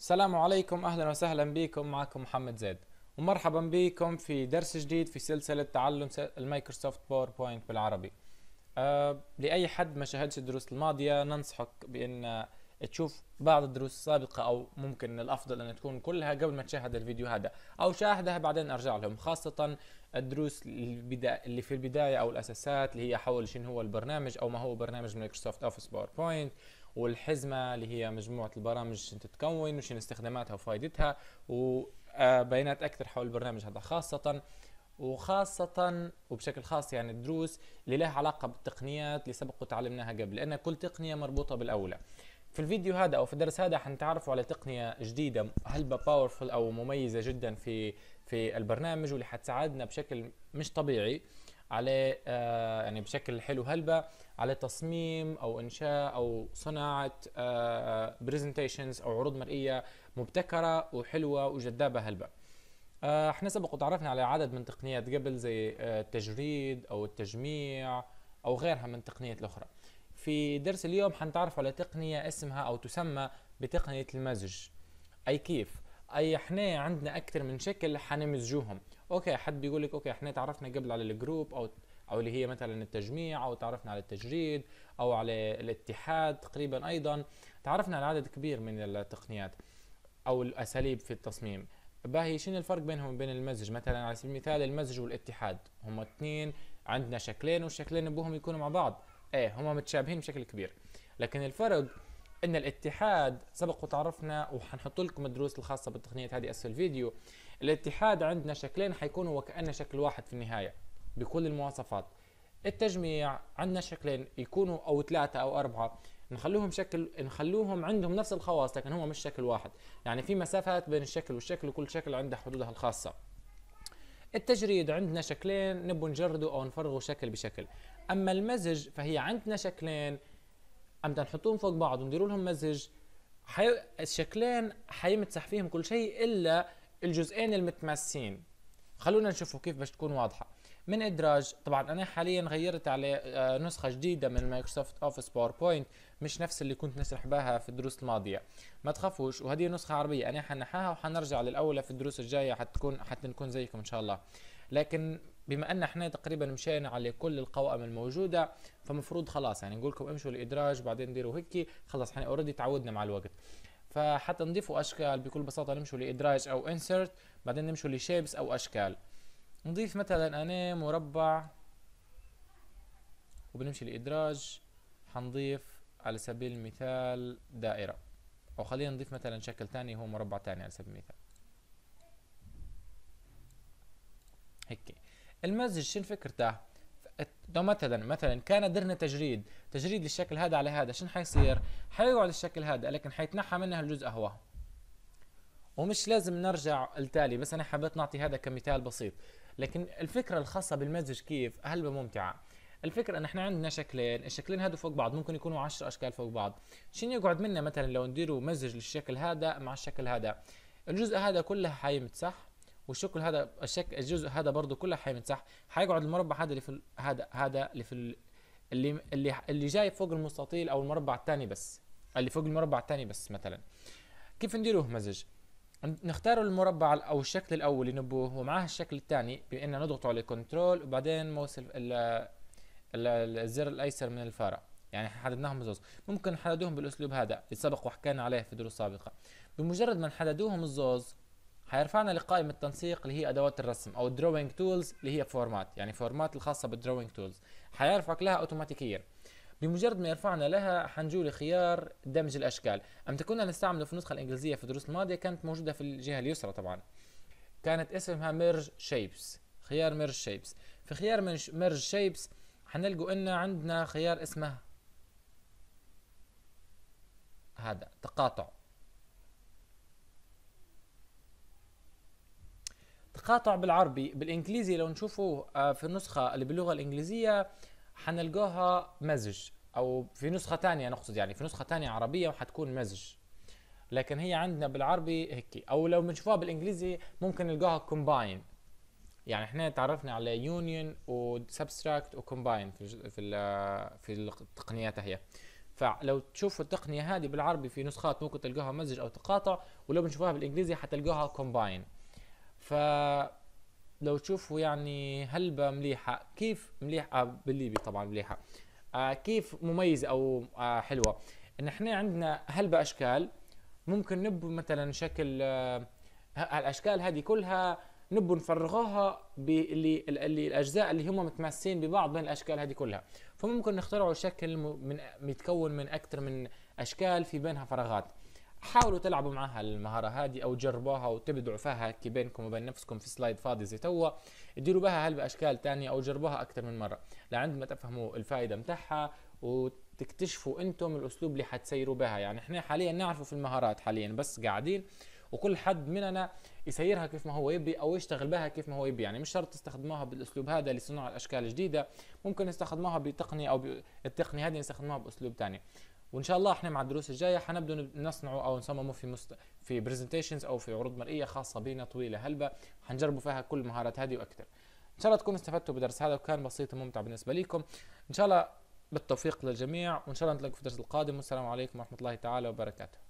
السلام عليكم اهلا وسهلا بكم معكم محمد زيد ومرحبا بكم في درس جديد في سلسله تعلم المايكروسوفت باوربوينت بالعربي أه لاي حد ما شاهدش الدروس الماضيه ننصحك بان تشوف بعض الدروس السابقة أو ممكن الأفضل أن تكون كلها قبل ما تشاهد الفيديو هذا أو شاهدها بعدين أرجع لهم خاصة الدروس اللي في البداية أو الأساسات اللي هي حول شنو هو البرنامج أو ما هو برنامج مايكروسوفت أوفيس باوربوينت والحزمه اللي هي مجموعه البرامج تتكون وشين استخداماتها وفائدتها وبيانات اكثر حول البرنامج هذا خاصه وخاصة وبشكل خاص يعني الدروس اللي لها علاقة بالتقنيات اللي سبق وتعلمناها قبل لأن كل تقنية مربوطة بالأولى في الفيديو هذا أو في الدرس هذا حنتعرفوا على تقنية جديدة هلبا باورفل أو مميزة جدا في في البرنامج واللي حتساعدنا بشكل مش طبيعي على آه، يعني بشكل حلو هلبة على تصميم او انشاء او صناعه برزنتيشنز آه، آه، او عروض مرئيه مبتكره وحلوه وجذابه هلبة احنا سبق وتعرفنا على عدد من تقنيات قبل زي التجريد او التجميع او غيرها من التقنيات الاخرى في درس اليوم حنتعرف على تقنيه اسمها او تسمى بتقنيه المزج اي كيف اي احنا عندنا اكثر من شكل حنمزجوهم اوكي حد بيقول لك اوكي احنا تعرفنا قبل على الجروب او او اللي هي مثلا التجميع او تعرفنا على التجريد او على الاتحاد تقريبا ايضا تعرفنا على عدد كبير من التقنيات او الاساليب في التصميم باهي شنو الفرق بينهم وبين المزج مثلا على سبيل المثال المزج والاتحاد هم اثنين عندنا شكلين والشكلين بهم يكونوا مع بعض ايه هم متشابهين بشكل كبير لكن الفرق ان الاتحاد سبق وتعرفنا وحنحط لكم الدروس الخاصه بالتقنيات هذه اسفل الفيديو الاتحاد عندنا شكلين حيكونوا وكانه شكل واحد في النهايه بكل المواصفات التجميع عندنا شكلين يكونوا او ثلاثه او اربعه نخلوهم شكل نخلوهم عندهم نفس الخواص لكن هم مش شكل واحد يعني في مسافات بين الشكل والشكل وكل شكل عنده حدودها الخاصه التجريد عندنا شكلين نبوا نجرده او نفرغه شكل بشكل اما المزج فهي عندنا شكلين عم نحطوهم فوق بعض ونديروا لهم مزج حي... الشكلين حيمتسح فيهم كل شيء الا الجزئين المتماسين خلونا نشوفوا كيف باش تكون واضحه من ادراج طبعا انا حاليا غيرت على آه، نسخه جديده من مايكروسوفت اوفيس باوربوينت مش نفس اللي كنت نسرح بها في الدروس الماضيه ما تخافوش وهذه نسخه عربيه انا حنحاها وحنرجع للاولى في الدروس الجايه حتكون حتى نكون زيكم ان شاء الله لكن بما ان احنا تقريبا مشينا على كل القوائم الموجوده فمفروض خلاص يعني نقول لكم امشوا الادراج بعدين ديروا هيك خلاص احنا اوريدي تعودنا مع الوقت فحتى نضيفوا اشكال بكل بساطه نمشوا لادراج او انسرت بعدين نمشوا لشيبس او اشكال نضيف مثلا انا مربع وبنمشي لادراج حنضيف على سبيل المثال دائره او خلينا نضيف مثلا شكل ثاني هو مربع ثاني على سبيل المثال هيك المزج شنو فكرته لو مثلا مثلا كان درنا تجريد تجريد للشكل هذا على هذا شنو حيصير حيقعد الشكل هذا لكن حيتنحى منها الجزء هو ومش لازم نرجع التالي بس انا حبيت نعطي هذا كمثال بسيط لكن الفكره الخاصه بالمزج كيف هل ممتعه الفكرة ان احنا عندنا شكلين، الشكلين هذو فوق بعض ممكن يكونوا 10 اشكال فوق بعض، شنو يقعد منا مثلا لو نديروا مزج للشكل هذا مع الشكل هذا، الجزء هذا كله حيمتسح والشكل هذا الشكل الجزء هذا برضه كله حيمسح حيقعد المربع هذا اللي في هذا هذا اللي في اللي اللي اللي جاي فوق المستطيل او المربع الثاني بس اللي فوق المربع الثاني بس مثلا كيف نديروه مزج نختار المربع او الشكل الاول اللي نبوه ومعاه الشكل الثاني بان نضغط على كنترول وبعدين موس الزر الايسر من الفاره يعني حددناهم مزوز ممكن نحددوهم بالاسلوب هذا اللي سبق وحكينا عليه في دروس سابقه بمجرد ما نحددوهم الزوز حيرفعنا لقائمة التنسيق اللي هي أدوات الرسم أو الدروينج تولز اللي هي فورمات يعني فورمات الخاصة بالدروينج تولز حيرفعك لها أوتوماتيكيا بمجرد ما يرفعنا لها حنجول خيار دمج الأشكال أم كنا نستعمله في النسخة الإنجليزية في الدروس الماضية كانت موجودة في الجهة اليسرى طبعا كانت اسمها ميرج شيبس خيار ميرج شيبس في خيار ميرج شيبس حنلقوا أن عندنا خيار اسمه هذا تقاطع تقاطع بالعربي بالانجليزي لو نشوفوه آه، في النسخه اللي باللغه الانجليزيه حنلقاها مزج او في نسخه ثانيه نقصد يعني في نسخه ثانيه عربيه وحتكون مزج لكن هي عندنا بالعربي هيك او لو بنشوفها بالانجليزي ممكن نلقاها كومباين يعني احنا تعرفنا على يونيون وسبستراكت وكومباين في في في التقنيات هي فلو تشوفوا التقنيه هذه بالعربي في نسخات ممكن تلقاها مزج او تقاطع ولو بنشوفها بالانجليزي حتلقاها كومباين فلو تشوفوا يعني هلبة مليحة كيف مليحة آه، بالليبي طبعا مليحة آه كيف مميزة أو آه حلوة نحن عندنا هلبة أشكال ممكن نب مثلا شكل آه الأشكال هذه كلها نبوا نفرغوها باللي اللي الأجزاء اللي هم متماسين ببعض بين الأشكال هذه كلها فممكن نخترعوا شكل من متكون من أكثر من أشكال في بينها فراغات حاولوا تلعبوا معها المهارة هذه أو جربوها وتبدعوا فيها بينكم وبين نفسكم في سلايد فاضي زي توا ديروا بها هل بأشكال تانية أو جربوها أكثر من مرة لعند ما تفهموا الفائدة متاعها وتكتشفوا أنتم الأسلوب اللي حتسيروا بها يعني إحنا حاليا نعرفوا في المهارات حاليا بس قاعدين وكل حد مننا يسيرها كيف ما هو يبي او يشتغل بها كيف ما هو يبي يعني مش شرط تستخدموها بالاسلوب هذا لصناع الاشكال الجديده ممكن نستخدموها بتقنيه او التقنيه هذه نستخدموها باسلوب ثاني وان شاء الله احنا مع الدروس الجايه حنبدا نصنعه او نصممه في مست... في برزنتيشنز او في عروض مرئيه خاصه بينا طويله هلبه حنجربوا فيها كل المهارات هذه واكثر ان شاء الله تكونوا استفدتوا بدرس هذا وكان بسيط وممتع بالنسبه لكم ان شاء الله بالتوفيق للجميع وان شاء الله نتلاقوا في الدرس القادم والسلام عليكم ورحمه الله تعالى وبركاته